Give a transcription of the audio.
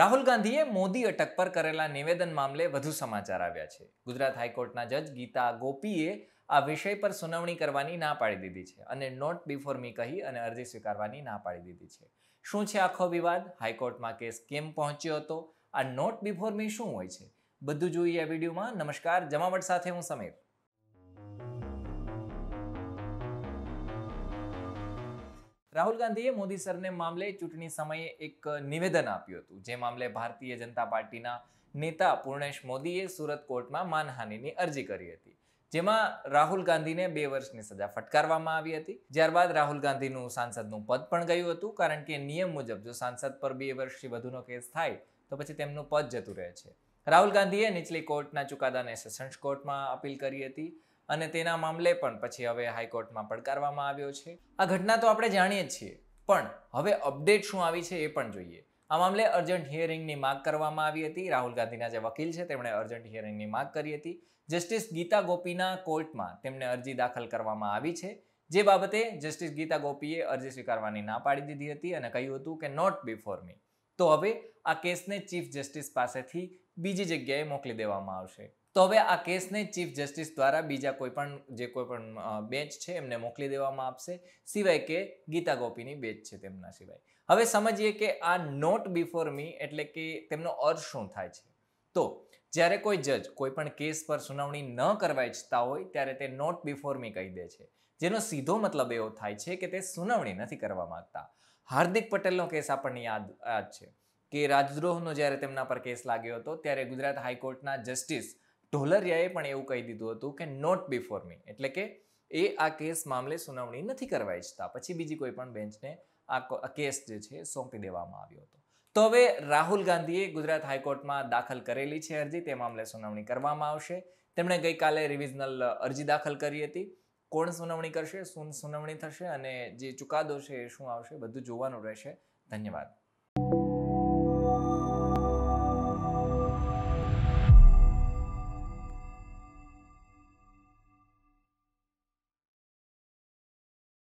રાહુલ ગાંધીએ મોદી અટક પર કરેલા નિવેદન મામલે વધુ સમાચાર આવ્યા છે ગુજરાત હાઈકોર્ટના જજ ગીતા ગોપીએ આ વિષય પર સુનાવણી કરવાની ના પાડી દીધી છે અને નોટ બિફોર મી કહી અને અરજી સ્વીકારવાની ના પાડી દીધી છે શું છે આખો વિવાદ હાઈકોર્ટમાં કેસ કેમ પહોંચ્યો હતો આ નોટ બિફોર મી શું હોય છે બધું જોઈએ આ વિડીયોમાં નમસ્કાર જમાવટ સાથે હું સમીર રાહુલ ગાંધીએ મોદી સરને મામલે ચૂંટણી સમયે એક નિવેદન આપ્યું હતું જે મામલે ભારતીય જનતા પાર્ટીના નેતા પૂર્ણેશ મોદીએ સુરત કોર્ટમાં માનહાનિની અરજી કરી હતી જેમાં રાહુલ ગાંધીને બે વર્ષની સજા ફટકારવામાં આવી હતી ત્યારબાદ રાહુલ ગાંધીનું સાંસદનું પદ પણ ગયું હતું કારણ કે નિયમ મુજબ જો સાંસદ પર બે વર્ષથી વધુનો કેસ થાય તો પછી તેમનું પદ જતું રહે છે રાહુલ ગાંધીએ નીચલી કોર્ટના ચુકાદાને સેશન્સ કોર્ટમાં અપીલ કરી હતી અને તેના મામલે પણ પછી હવે હાઈકોર્ટમાં પડકારવામાં આવ્યો છે આ ઘટના તો આપણે જાણીએ જ છીએ પણ હવે અપડેટ શું આવી છે એ પણ જોઈએ આ મામલે અર્જન્ટ હિયરિંગની માગ કરવામાં આવી હતી રાહુલ ગાંધીના જે વકીલ છે તેમણે અર્જન્ટ હિયરિંગની માગ કરી હતી જસ્ટિસ ગીતા ગોપીના કોર્ટમાં તેમને અરજી દાખલ કરવામાં આવી છે જે બાબતે જસ્ટિસ ગીતા ગોપીએ અરજી સ્વીકારવાની ના પાડી દીધી હતી અને કહ્યું હતું કે નોટ બિફોર મી તો હવે આ કેસને ચીફ જસ્ટિસ પાસેથી બીજી જગ્યાએ મોકલી દેવામાં આવશે તો હવે આ કેસને ચીફ જસ્ટિસ દ્વારા બીજા કોઈ પણ જે કોઈ પણ બેંચ છે એમને મોકલી દેવામાં આવશે સિવાય કે ગીતા ગોપીની બેચ છે તેમના સિવાય હવે સમજીએ કે આ નોટ બિફોર મી એટલે કે તેમનો અર્થ શું થાય છે તો જ્યારે કોઈ જજ કોઈ પણ કેસ પર સુનાવણી ન કરવા ઇચ્છતા હોય ત્યારે તે નોટ બિફોર મી કહી દે છે જેનો સીધો મતલબ એવો થાય છે કે તે સુનાવણી નથી કરવા માંગતા હાર્દિક પટેલનો કેસ આપણને યાદ યાદ છે કે રાજદ્રોહનો જ્યારે તેમના પર કેસ લાગ્યો હતો ત્યારે ગુજરાત હાઈકોર્ટના જસ્ટિસ ઢોલરિયાએ પણ એવું કહી દીધું હતું કે નોટ બિફોર મી એટલે કે એ આ કેસ મામલે સુનાવણી નથી કરવા ઈચ્છતા પછી બીજી કોઈ પણ બેન્ચને આ કેસ જે છે સોંપી દેવામાં આવ્યો હતો તો હવે રાહુલ ગાંધીએ ગુજરાત હાઈકોર્ટમાં દાખલ કરેલી છે અરજી તે મામલે સુનાવણી કરવામાં આવશે તેમણે ગઈકાલે રિવિઝનલ અરજી દાખલ કરી હતી કોણ સુનાવણી કરશે શું સુનાવણી થશે અને જે ચુકાદો છે એ શું આવશે બધું જોવાનું રહેશે ધન્યવાદ